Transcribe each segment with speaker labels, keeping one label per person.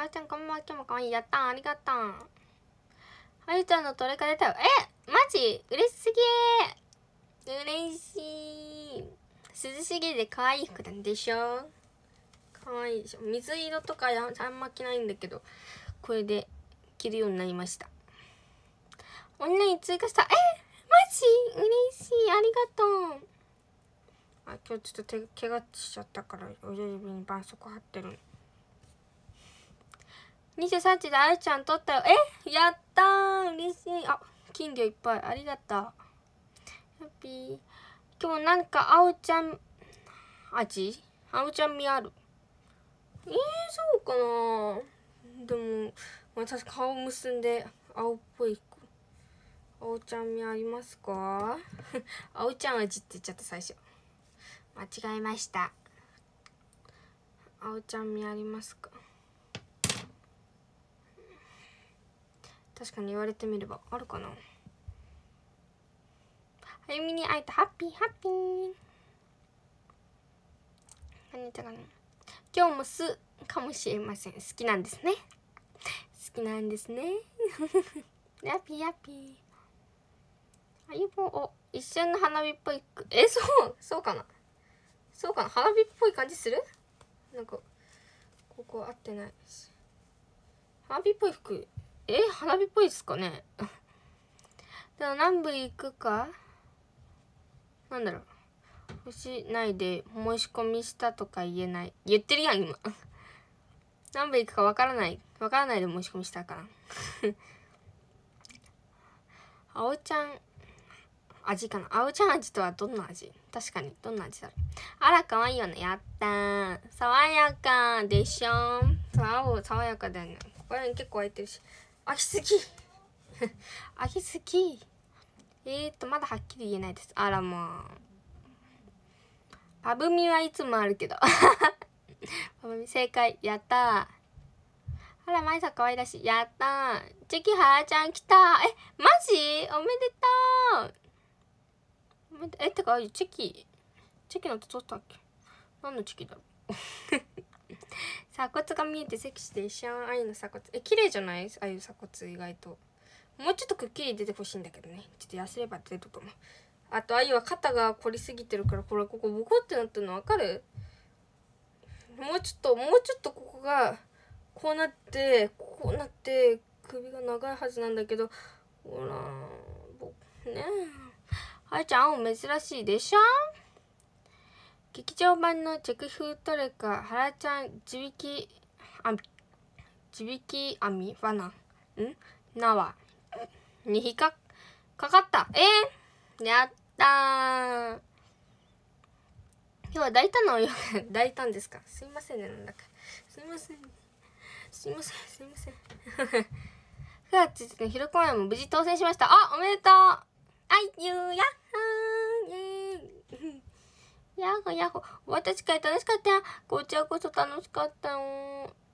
Speaker 1: はるちゃんこんばんは今日もかわいいやったんありがとうはるちゃんのトレカ出たよえマジ嬉しすぎー嬉しい涼しげで可愛い服なんでしょ可愛いでしょ水色とかあんま着ないんだけどこれで着るようになりましたオンライン追加したえマジ嬉しいありがとうあ今日ちょっと手怪我しちゃったからおよ指に絆創膏貼ってるの二十三時で愛ちゃん撮ったよえやったー嬉しいあ金魚いっぱいありがとうハッピー今日なんかあおちゃん味あおちゃん味あるえー、そうかなでも私顔結んで青っぽいあおちゃん味ありますかあお ちゃん味って言っちゃった最初間違えましたあおちゃん味ありますか確かに言われてみればあるかなあゆみに会えたハッピーハッピー何言ったかな今日もすかもしれません好きなんですね好きなんですねハッピーハッピーあゆぼお一瞬の花火っぽいえそうそうかなそうかな花火っぽい感じするなんかここ合ってない花火っぽい服え花火っぽいですかね でも南部行くかなんだろう星ないで申し込みしたとか言えない言ってるやん今南部行くかわからないわからないで申し込みしたからあお ちゃん味かなあおちゃん味とはどんな味確かにどんな味だろうあらかわいいよねやった爽やかでしょ爽やかだよねここら辺結構空いてるし飽きすぎ飽きすぎえー、っとまだはっきり言えないですあらまあパブミはいつもあるけど パブミ正解やったあらまいさんかわいらしいやったチェキハあちゃん来たえマジおめでとうえってかチェキチェキのんて取ったっけ何のチェキだろう 鎖骨が見えてセクシーでシアあゆの鎖骨え綺麗じゃないああいう鎖骨意外ともうちょっとくっきり出てほしいんだけどねちょっと痩せれば出ると思うあとあゆは肩が凝りすぎてるからこれここボコってなってるの分かるもうちょっともうちょっとここがこうなってこうなって首が長いはずなんだけどほらねねあいちゃん青珍しいでしょ劇場版のフ風トルハラちゃん地引きあ、地引き網な。ナん縄に引っかかかったえー、やった今日は大胆のお洋服大胆ですかすいませんねなんだかすいませんすいませんすいません9月1日の広公演も無事当選しましたあおめでとうあゆうやはーイエーイやほやほ。私会楽しかった。よ。こちらこそ楽しかったよ。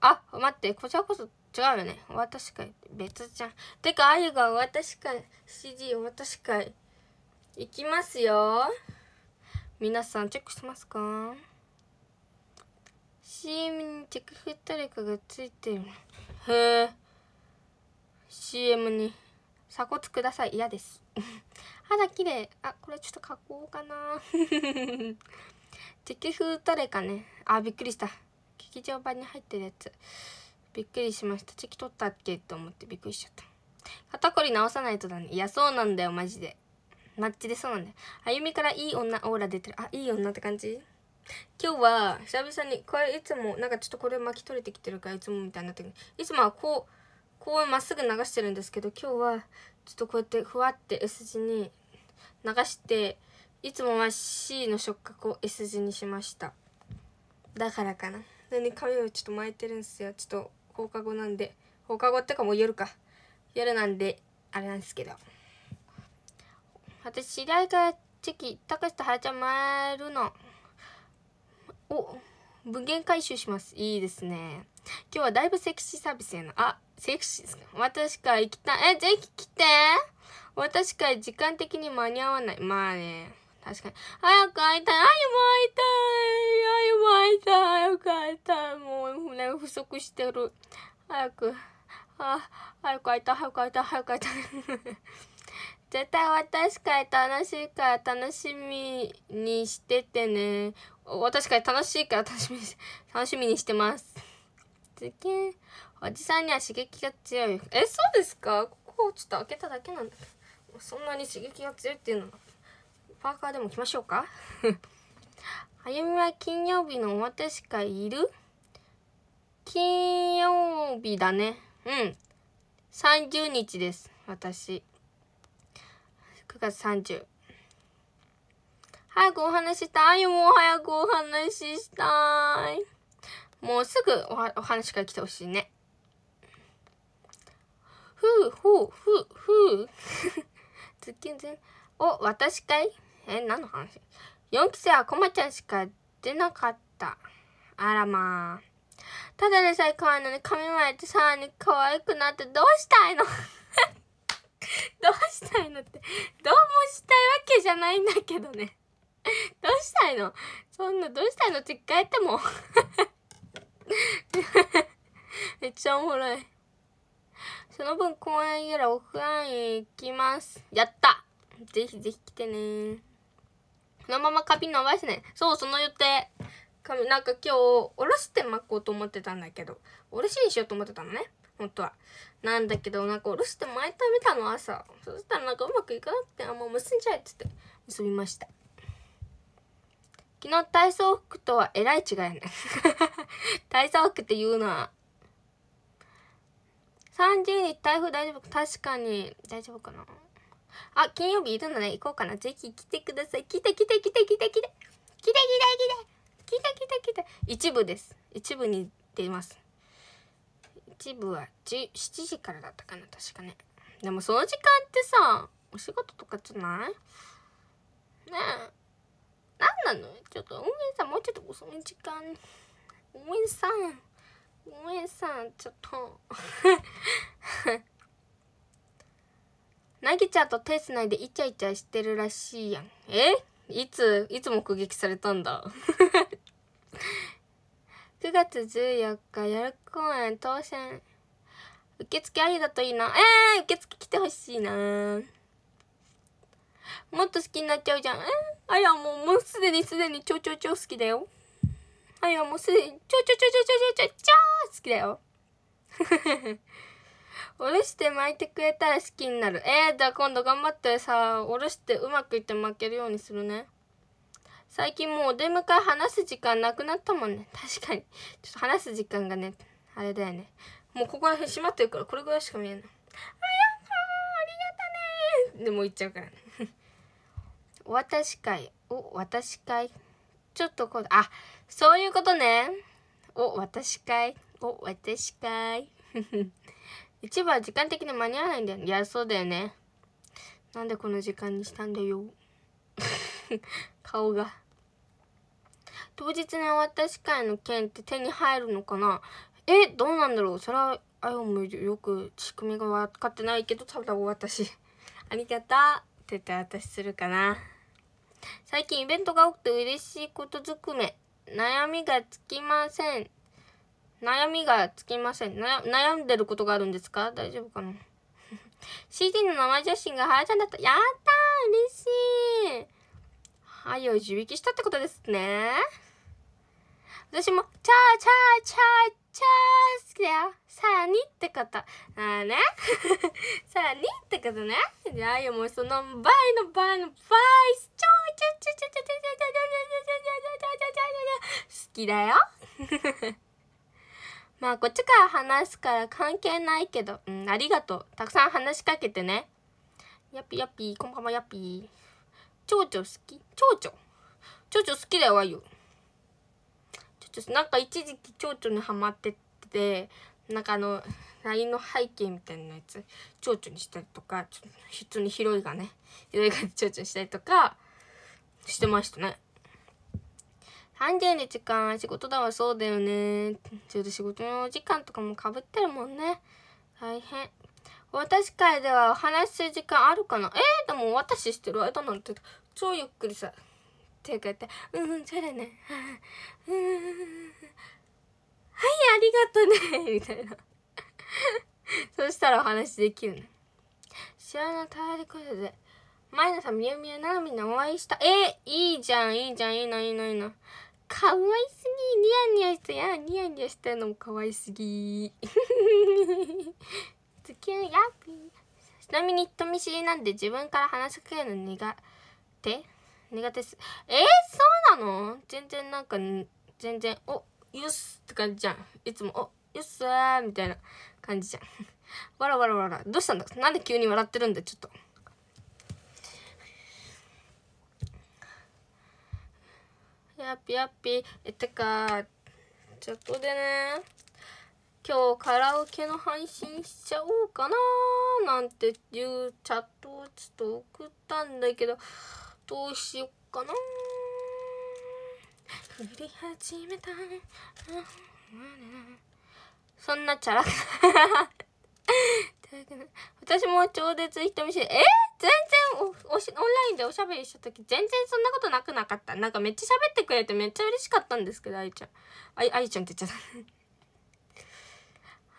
Speaker 1: あ、待って、こちらこそ違うよね。私会別じゃん。てか、あゆが私会、CG 私会、行きますよ。皆さんチェックしますか ?CM にチェックフットレカがついてる。へえ。CM に。鎖骨ください。嫌です。肌綺麗あこれちょっと書こうかな敵 風誰かねあびっくりした劇場版に入ってるやつびっくりしましたチェキ取ったっけと思ってびっくりしちゃった肩こり直さないとだねいやそうなんだよマジでマッチでそうなんだよあゆみからいい女オーラ出てるあいい女って感じ今日は久々にこれいつもなんかちょっとこれ巻き取れてきてるからいつもみたいになってるいつもはこうこうまっすぐ流してるんですけど今日はちょっとこうやってふわって S 字に流していつもは C の触覚を S 字にしましただからかなでね髪をちょっと巻いてるんですよちょっと放課後なんで放課後ってかもう夜か夜なんであれなんですけど私知り合いからチェキたかしとはやちゃん回るのお文言回収しますいいですね今日はだいぶセクシーサービスやなあセクシーですか私から行きたい。え、ぜひ来て私から時間的に間に合わない。まあね。確かに。早く会いたい。早く会いたい。早く会いたい。早く会いたい。もう船が不足してる。早く。あ、早く会いたい。早く会いたい。早く会いたい。絶対私から楽しいから楽しみにしててね。私から楽しいから楽しみにし楽しみにしてます。つけおじさんには刺激が強いえそうですかここをちょっと開けただけなんだけどそんなに刺激が強いっていうのパーカーでも着ましょうかあゆみは金曜日の表しかいる金曜日だねうん30日です私9月30早くお話したいもう早くお話ししたいもうすぐおお話から来てほしいね。ふうふうふうふう。ズッキンズお、私かいえ、何の話 ?4 期生はコマちゃんしか出なかった。あらまあ。ただでさえ可愛いのに髪まてさらに可愛くなってどうしたいの どうしたいのってどうもしたいわけじゃないんだけどねどうしたいのそんなどうしたいのって一回やっても めっちゃおもろい。その分公園やらオフラインへ行きます。やったぜひぜひ来てね。そのまま髪伸ばすね。そう、その予定。髪、なんか今日、おろして巻こうと思ってたんだけど、おろしにしようと思ってたのね。本当は。なんだけど、なんかおろして巻いてみたの、朝。そしたらなんかうまくいかなくて、あ、もう結んじゃえっつって、結びました。昨日体操服とはえらい違いね 体操服って言うな。30日台風大丈夫確かに大丈夫かなあ、金曜日いるので行こうかな。ぜひ来てください。来て来て来て来て来て来て来て来て来て来て来て一部です。一部に出ます。一部は7時からだったかな確かね。でもその時間ってさ、お仕事とかじゃないねえ。何なのちょっと、運営さん、もうちょっと遅い時間。運営さん、運営さん、ちょっと なぎちゃんと手つないでイチャイチャしてるらしいやん。えいつ、いつ目撃されたんだ9 月14日、やる公演当選。受付ありだといいな。えー、受付来てほしいなもっと好きになっちゃうじゃん。あやもう、もうすでにすでにちょちょちょ好きだよ。あやもうすでにちょちょちょちょちょちょちょちょ好きだよ。おろして巻いてくれたら好きになる。えー、じゃあ今度頑張ってさ、おろしてうまくいって巻けるようにするね。最近もうお出迎え話す時間なくなったもんね。確かに。ちょっと話す時間がね、あれだよね。もうここら辺閉まってるから、これぐらいしか見えない。あやっほーありがとねでも行っちゃうから お渡し会、お渡し会。ちょっとこう、あ、そういうことね。お渡し会、お渡し会。一番時間的に間に合わないんだよ、いや、そうだよね。なんでこの時間にしたんだよ。顔が。当日の渡し会の件って手に入るのかなえ、どうなんだろうそれは、あよもよく仕組みが分かってないけど、多分私。ありがとうって言って私するかな。最近イベントが多くて嬉しいことずくめ。悩みがつきません。悩みがつきません。悩んでることがあるんですか大丈夫かな ?CD の名前写真がはやちゃんだった。やったー嬉しいはよ、受引したってことですね。私も、チャーチャーチャーチャー好きだよ。さらにってこと。ああね。さらにってことね。じゃあよ、もうその倍の倍の倍、チょーチょーチょーチょーチょーチょーチょーチょーチょーチょー好きだよ。まあ、こっちから話すから関係ないけど、うん、ありがとう。たくさん話しかけてね。やっぴやっぴー、こんばんはやっぴー。蝶々好き蝶々。蝶々好きだよ、わよ。々なんか一時期蝶々にハマっててなんかあの LINE の背景みたいなやつ蝶々にしたりとかちょっ普通に広いがね広いが蝶々にしたりとかしてましたね。3 0日間仕事だわそうだよねちょっと仕事の時間とかもかぶってるもんね大変私会ではお話しする時間あるかなえー、でも私してる間なんて超ゆっくりさって言って「うんうんそれね うんはいありがとね」みたいな そしたらお話できるね知らないタイで前野さんみゆみゆななみにお会いしたえいいじゃんいいじゃんいいないいないいかわいすぎニヤニヤしてやニヤニヤしてるのもわいすぎ付き合ピー。ちなみに人見知りなんで自分から話しかけるの苦手苦手す。えー、そうなの全然なんか、全然、お、よしって感じじゃん。いつも、お、よっすーみたいな感じじゃん。わらわらわら。どうしたんだなんで急に笑ってるんだちょっと。やっぴやっぴ。え、てか、ちょっとでね、今日カラオケの配信しちゃおうかなーなんていうチャットをちょっと送ったんだけど、どうしよっかな振り始めたそんなチャラく 私も超絶人見知りえ全然おおしオンラインでおしゃべりした時全然そんなことなくなかったなんかめっちゃ喋ってくれてめっちゃ嬉しかったんですけど愛ちゃん愛あちゃんって言っちゃった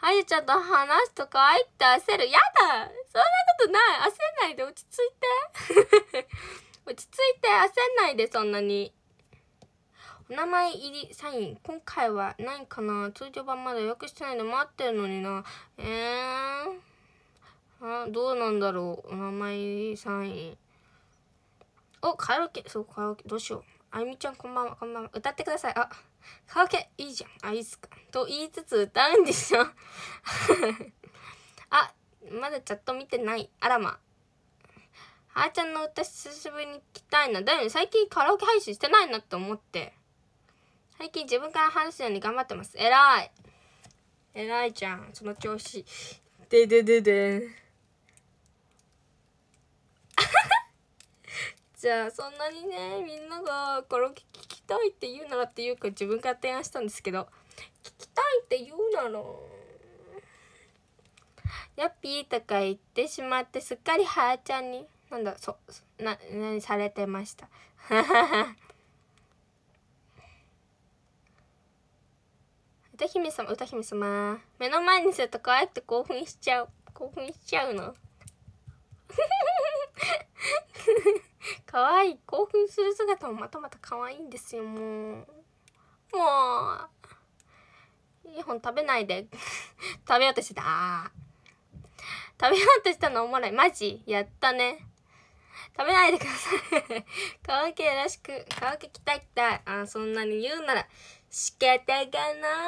Speaker 1: あゆちゃんと話すとかあいって焦るやだそんなことない焦んないで落ち着いてないでそんなにお名前入りサイン今回はないかな通常版まだ予約してないの待ってるのになえー、あどうなんだろうお名前入りサインおカラオケそうカラオケどうしようあゆみちゃんこんばんはこんばんは歌ってくださいあカラオケいいじゃんあいいっすかと言いつつ歌うんでしょ あまだチャット見てないあらまあーちゃんの歌久しぶりに聞きたいな。だよね、最近カラオケ配信してないなって思って。最近自分から話すように頑張ってます。偉い。偉いじゃん、その調子。でででで じゃあそんなにねみんながカラオケ聞きたいって言うならっていうか自分から提案したんですけど聞きたいって言うならやっぴーとか言ってしまってすっかりはーちゃんになんだそな何されてました 歌姫様歌姫様目の前にすると可愛くて興奮しちゃう興奮しちゃうの 可愛い興奮する姿もまたまた可愛いんですよもうもうイヤホン食べないで 食べようとしてた食べようとしたのおもろいマジやったね食べないでください乾よろしく、乾けきたきたい。あ、そんなに言うなら、仕方がな